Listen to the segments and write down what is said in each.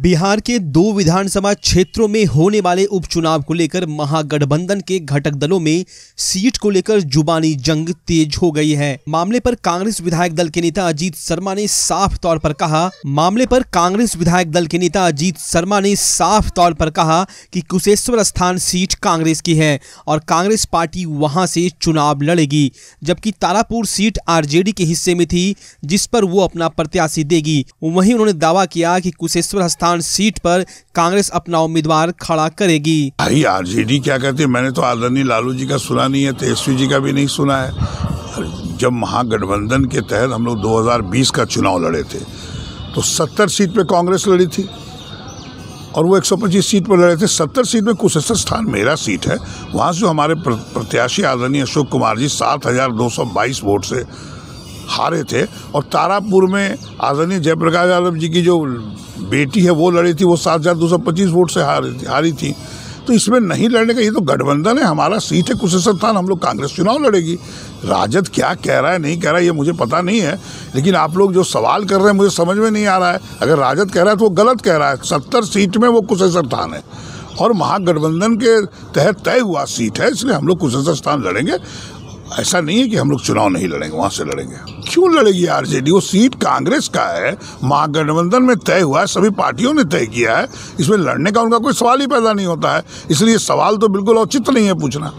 बिहार के दो विधानसभा क्षेत्रों में होने वाले उपचुनाव को लेकर महागठबंधन के घटक दलों में सीट को लेकर जुबानी जंग तेज हो गई है मामले पर कांग्रेस विधायक दल के नेता अजीत शर्मा ने साफ तौर पर कहा मामले पर कांग्रेस विधायक दल के नेता अजीत शर्मा ने साफ तौर पर कहा कि कुशेश्वर स्थान सीट कांग्रेस की है और कांग्रेस पार्टी वहाँ से चुनाव लड़ेगी जबकि तारापुर सीट आरजेडी के हिस्से में थी जिस पर वो अपना प्रत्याशी देगी वहीं उन्होंने दावा किया कि कुशेश्वर राजस्थान सीट पर कांग्रेस अपना उम्मीदवार खड़ा करेगी भाई आरजेडी क्या कहती है मैंने तो आदरणीय लालू जी का सुना नहीं है तेजस्वी जी का भी नहीं सुना है जब महागठबंधन के तहत हम लोग 2020 का चुनाव लड़े थे तो 70 सीट पे कांग्रेस लड़ी थी और वो 125 सीट पर लड़े थे 70 सीट में कुशस्त्र स्थान मेरा सीट है वहाँ से जो हमारे प्रत्याशी आदरणीय अशोक कुमार जी 7,222 वोट से हारे थे और तारापुर में आदरणीय जयप्रकाश यादव जी की जो बेटी है वो लड़ी थी वो सात हज़ार दो सौ पच्चीस वोट से हारी थी हारी थी तो इसमें नहीं लड़ने का ये तो गठबंधन है हमारा सीट है कुशेश्वर स्थान हम लोग कांग्रेस चुनाव लड़ेगी राजद क्या कह रहा है नहीं कह रहा है ये मुझे पता नहीं है लेकिन आप लोग जो सवाल कर रहे हैं मुझे समझ में नहीं आ रहा है अगर राजद कह रहा है तो वो गलत कह रहा है सत्तर सीट में वो कुशेश्वर स्थान है और महागठबंधन के तहत तय हुआ सीट है इसलिए हम लोग कुशेश्वर स्थान लड़ेंगे ऐसा नहीं है कि हम लोग चुनाव नहीं लड़ेंगे वहां से लड़ेंगे क्यों लड़ेगी आरजेडी वो सीट कांग्रेस का है महागठबंधन में तय हुआ है सभी पार्टियों ने तय किया है इसमें लड़ने का उनका कोई सवाल ही पैदा नहीं होता है इसलिए सवाल तो बिल्कुल औचित्य नहीं है पूछना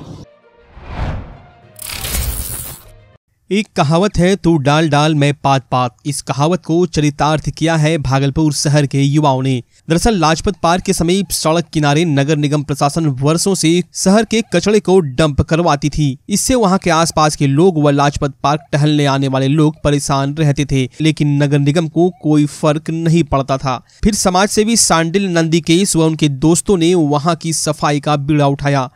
एक कहावत है तू डाल डाल मैं पात पात इस कहावत को चरितार्थ किया है भागलपुर शहर के युवाओं ने दरअसल लाजपत पार्क के समीप सड़क किनारे नगर निगम प्रशासन वर्षों से शहर के कचड़े को डंप करवाती थी इससे वहां के आसपास के लोग व लाजपत पार्क टहलने आने वाले लोग परेशान रहते थे लेकिन नगर निगम को कोई फर्क नहीं पड़ता था फिर समाज सेवी सांडिल नंदी केस व उनके दोस्तों ने वहाँ की सफाई का बीड़ा उठाया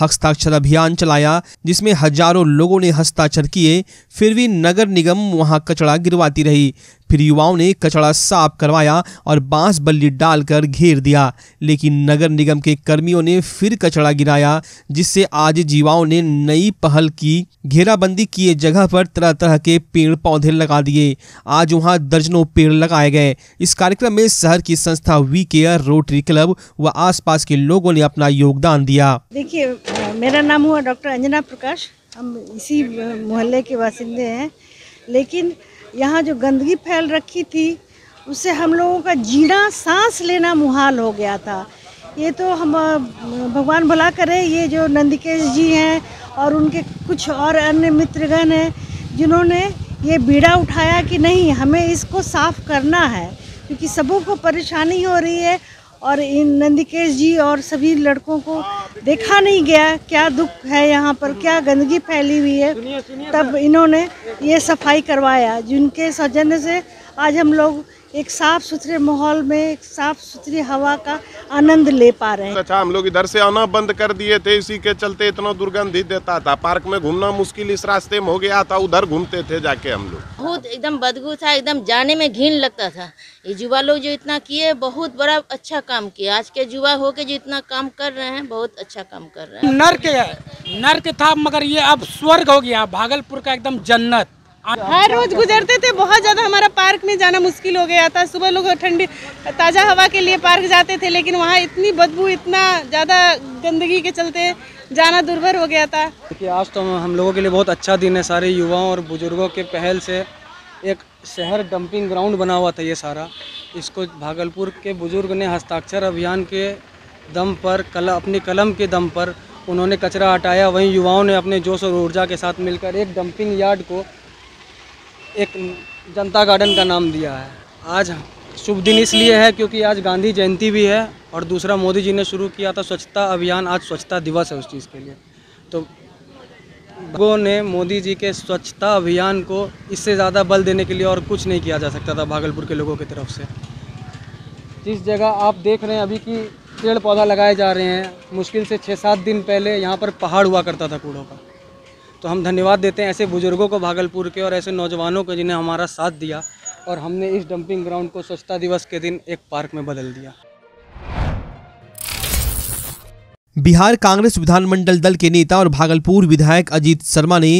हस्ताक्षर अभियान चलाया जिसमें हजारों लोगों ने हस्ताक्षर किए फिर भी नगर निगम वहां कचरा गिरवाती रही फिर युवाओं ने कचड़ा साफ करवाया और बांस बल्ली डालकर घेर दिया लेकिन नगर निगम के कर्मियों ने फिर कचड़ा गिराया जिससे आज युवाओं ने नई पहल की घेराबंदी किए जगह पर तरह तरह के पेड़ पौधे लगा दिए आज वहां दर्जनों पेड़ लगाए गए इस कार्यक्रम में शहर की संस्था वी केयर रोटरी क्लब व आसपास के लोगों ने अपना योगदान दिया देखिए मेरा नाम हुआ डॉक्टर अंजना प्रकाश हम इसी मोहल्ले के बासिंदे हैं लेकिन यहाँ जो गंदगी फैल रखी थी उससे हम लोगों का जीना सांस लेना मुहाल हो गया था ये तो हम भगवान भला करे ये जो नंदिकेश जी हैं और उनके कुछ और अन्य मित्रगण हैं जिन्होंने ये बीड़ा उठाया कि नहीं हमें इसको साफ़ करना है क्योंकि सबों को परेशानी हो रही है और इन नंदिकेश जी और सभी लड़कों को देखा नहीं गया क्या दुख है यहाँ पर क्या गंदगी फैली हुई है तब इन्होंने ये सफाई करवाया जिनके सजन से आज हम लोग एक साफ सुथरे माहौल में एक साफ सुथरी हवा का आनंद ले पा रहे हैं अच्छा हम लोग इधर से आना बंद कर दिए थे इसी के चलते इतना दुर्गंध ही देता था पार्क में घूमना मुश्किल इस रास्ते में हो गया था उधर घूमते थे जाके हम लोग बहुत एकदम बदबू था एकदम जाने में घिन लगता था ये युवा लोग जो इतना किए बहुत बड़ा अच्छा काम किया आज के युवा होके जो इतना काम कर रहे हैं बहुत अच्छा काम कर रहे हैं नर्क नर्क था मगर ये अब स्वर्ग हो गया भागलपुर का एकदम जन्नत हर रोज गुजरते थे बहुत ज़्यादा हमारा पार्क में जाना मुश्किल हो गया था सुबह लोग ठंडी ताज़ा हवा के लिए पार्क जाते थे लेकिन वहाँ इतनी बदबू इतना ज़्यादा गंदगी के चलते जाना दुर्भर हो गया था देखिए आज तो हम लोगों के लिए बहुत अच्छा दिन है सारे युवाओं और बुजुर्गों के पहल से एक शहर डंपिंग ग्राउंड बना हुआ था ये सारा इसको भागलपुर के बुजुर्ग ने हस्ताक्षर अभियान के दम पर कल अपने कलम के दम पर उन्होंने कचरा हटाया वहीं युवाओं ने अपने जोश और ऊर्जा के साथ मिलकर एक डंपिंग यार्ड को एक जनता गार्डन का नाम दिया है आज शुभ दिन इसलिए है क्योंकि आज गांधी जयंती भी है और दूसरा मोदी जी ने शुरू किया था स्वच्छता अभियान आज स्वच्छता दिवस है उस चीज़ के लिए तो लोगों ने मोदी जी के स्वच्छता अभियान को इससे ज़्यादा बल देने के लिए और कुछ नहीं किया जा सकता था भागलपुर के लोगों की तरफ से जिस जगह आप देख रहे हैं अभी कि पेड़ पौधा लगाए जा रहे हैं मुश्किल से छः सात दिन पहले यहाँ पर पहाड़ हुआ करता था कूड़ों का तो हम धन्यवाद देते हैं ऐसे बुज़ुर्गों को भागलपुर के और ऐसे नौजवानों को जिन्हें हमारा साथ दिया और हमने इस डंपिंग ग्राउंड को स्वच्छता दिवस के दिन एक पार्क में बदल दिया बिहार कांग्रेस विधानमंडल दल के नेता और भागलपुर विधायक अजीत शर्मा ने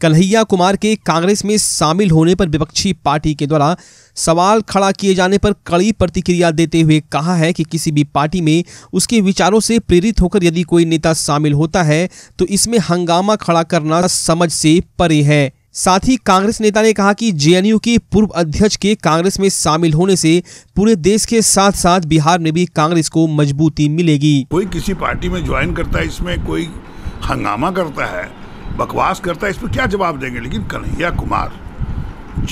कन्हैया कुमार के कांग्रेस में शामिल होने पर विपक्षी पार्टी के द्वारा सवाल खड़ा किए जाने पर कड़ी प्रतिक्रिया देते हुए कहा है कि किसी भी पार्टी में उसके विचारों से प्रेरित होकर यदि कोई नेता शामिल होता है तो इसमें हंगामा खड़ा करना समझ से परे है साथ ही कांग्रेस नेता ने कहा कि जेएनयू के पूर्व अध्यक्ष के कांग्रेस में शामिल होने से पूरे देश के साथ साथ बिहार में भी कांग्रेस को मजबूती मिलेगी कोई किसी पार्टी में ज्वाइन करता है इसमें कोई हंगामा करता है बकवास करता है इसमें क्या जवाब देंगे लेकिन कन्हैया कुमार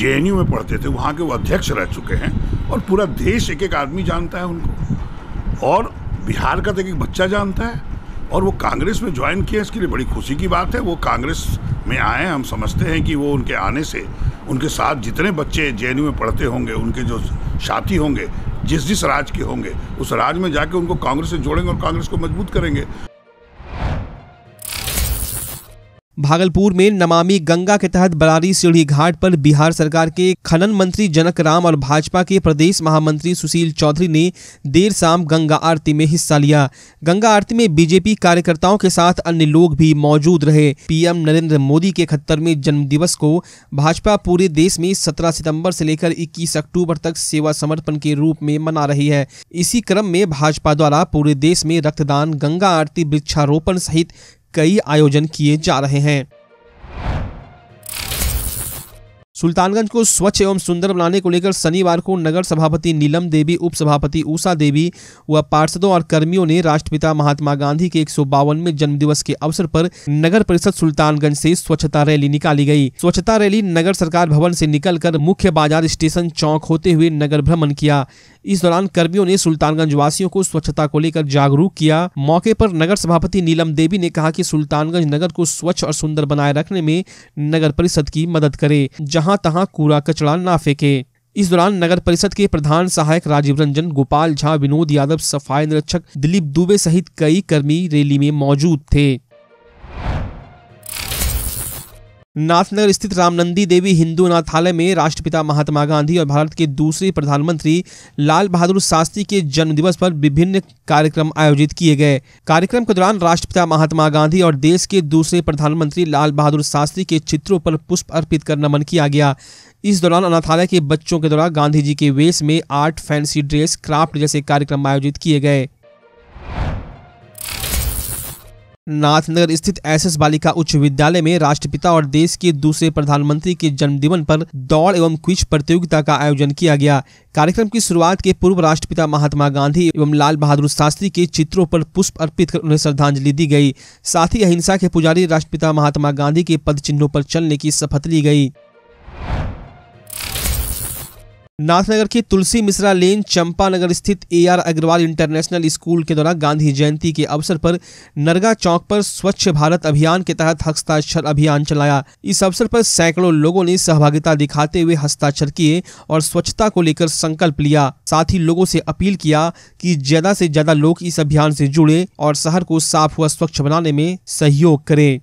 जेएनयू में पढ़ते थे वहाँ के वो अध्यक्ष रह चुके हैं और पूरा देश एक एक आदमी जानता है उनको और बिहार का तो एक बच्चा जानता है और वो कांग्रेस में ज्वाइन किए इसके लिए बड़ी खुशी की बात है वो कांग्रेस में आए हम समझते हैं कि वो उनके आने से उनके साथ जितने बच्चे जे में पढ़ते होंगे उनके जो साथी होंगे जिस जिस राज के होंगे उस राज में जाके उनको कांग्रेस से जोड़ेंगे और कांग्रेस को मजबूत करेंगे भागलपुर में नमामि गंगा के तहत बरारी सीढ़ी घाट पर बिहार सरकार के खनन मंत्री जनक राम और भाजपा के प्रदेश महामंत्री सुशील चौधरी ने देर शाम गंगा आरती में हिस्सा लिया गंगा आरती में बीजेपी कार्यकर्ताओं के साथ अन्य लोग भी मौजूद रहे पीएम नरेंद्र मोदी के इकहत्तरवें जन्म दिवस को भाजपा पूरे देश में सत्रह सितम्बर से लेकर इक्कीस अक्टूबर तक सेवा समर्पण के रूप में मना रही है इसी क्रम में भाजपा द्वारा पूरे देश में रक्तदान गंगा आरती वृक्षारोपण सहित कई आयोजन किए जा रहे हैं सुल्तानगंज को स्वच्छ एवं सुंदर बनाने को लेकर शनिवार को नगर सभापति नीलम देवी उप सभापति ऊषा देवी व पार्षदों और कर्मियों ने राष्ट्रपिता महात्मा गांधी के एक में जन्मदिवस के अवसर पर नगर परिषद सुल्तानगंज से स्वच्छता रैली निकाली गई स्वच्छता रैली नगर सरकार भवन से निकलकर मुख्य बाजार स्टेशन चौक होते हुए नगर भ्रमण किया इस दौरान कर्मियों ने सुल्तानगंज वासियों को स्वच्छता को लेकर जागरूक किया मौके पर नगर सभापति नीलम देवी ने कहा कि सुल्तानगंज नगर को स्वच्छ और सुंदर बनाए रखने में नगर परिषद की मदद करे जहां जहां तहां कूड़ा कचड़ा ना फेंके इस दौरान नगर परिषद के प्रधान सहायक राजीव रंजन गोपाल झा विनोद यादव सफाई निरीक्षक दिलीप दुबे सहित कई कर्मी रैली में मौजूद थे नाथनगर स्थित रामनंदी देवी हिंदू अनाथालय में राष्ट्रपिता महात्मा गांधी और भारत के दूसरे प्रधानमंत्री लाल बहादुर शास्त्री के जन्मदिवस पर विभिन्न कार्यक्रम आयोजित किए गए कार्यक्रम के दौरान राष्ट्रपिता महात्मा गांधी और देश के दूसरे प्रधानमंत्री लाल बहादुर शास्त्री के चित्रों पर पुष्प अर्पित कर नमन किया गया इस दौरान अनाथालय के बच्चों के द्वारा गांधी जी के वेश में आर्ट फैंसी ड्रेस क्राफ्ट जैसे कार्यक्रम आयोजित किए गए नाथनगर स्थित एसएस बालिका उच्च विद्यालय में राष्ट्रपिता और देश के दूसरे प्रधानमंत्री के जन्मदिन पर दौड़ एवं क्विज प्रतियोगिता का आयोजन किया गया कार्यक्रम की शुरुआत के पूर्व राष्ट्रपिता महात्मा गांधी एवं लाल बहादुर शास्त्री के चित्रों पर पुष्प अर्पित कर उन्हें श्रद्धांजलि दी गई साथ ही अहिंसा के पुजारी राष्ट्रपिता महात्मा गांधी के पद चिन्हों पर चलने की शपथ ली गई नाथनगर के तुलसी मिश्रा लेन चंपा नगर स्थित A R Agrawal international school के द्वारा गांधी जयंती के अवसर पर नरगा चौक पर स्वच्छ भारत अभियान के तहत हस्ताक्षर अभियान चलाया इस अवसर पर सैकड़ों लोगों ने सहभागिता दिखाते हुए हस्ताक्षर किए और स्वच्छता को लेकर संकल्प लिया साथ ही लोगों से अपील किया कि ज्यादा से ज्यादा लोग इस अभियान से जुड़े और शहर को साफ व स्वच्छ बनाने में सहयोग करें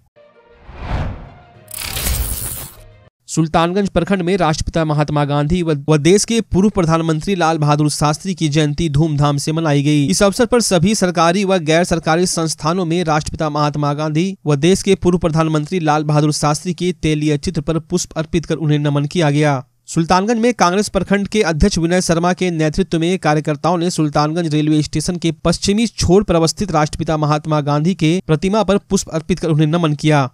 सुल्तानगंज प्रखंड में राष्ट्रपिता महात्मा गांधी व देश के पूर्व प्रधानमंत्री लाल बहादुर शास्त्री की जयंती धूमधाम से मनाई गई इस अवसर पर सभी सरकारी व गैर सरकारी संस्थानों में राष्ट्रपिता महात्मा गांधी व देश के पूर्व प्रधानमंत्री लाल बहादुर शास्त्री के तेलीय चित्र पर पुष्प अर्पित कर उन्हें नमन किया गया सुल्तानगंज में कांग्रेस प्रखंड के अध्यक्ष विनय शर्मा के नेतृत्व में कार्यकर्ताओं ने सुल्तानगंज रेलवे स्टेशन के पश्चिमी छोर पर अवस्थित राष्ट्रपिता महात्मा गांधी के प्रतिमा पर पुष्प अर्पित कर उन्हें नमन किया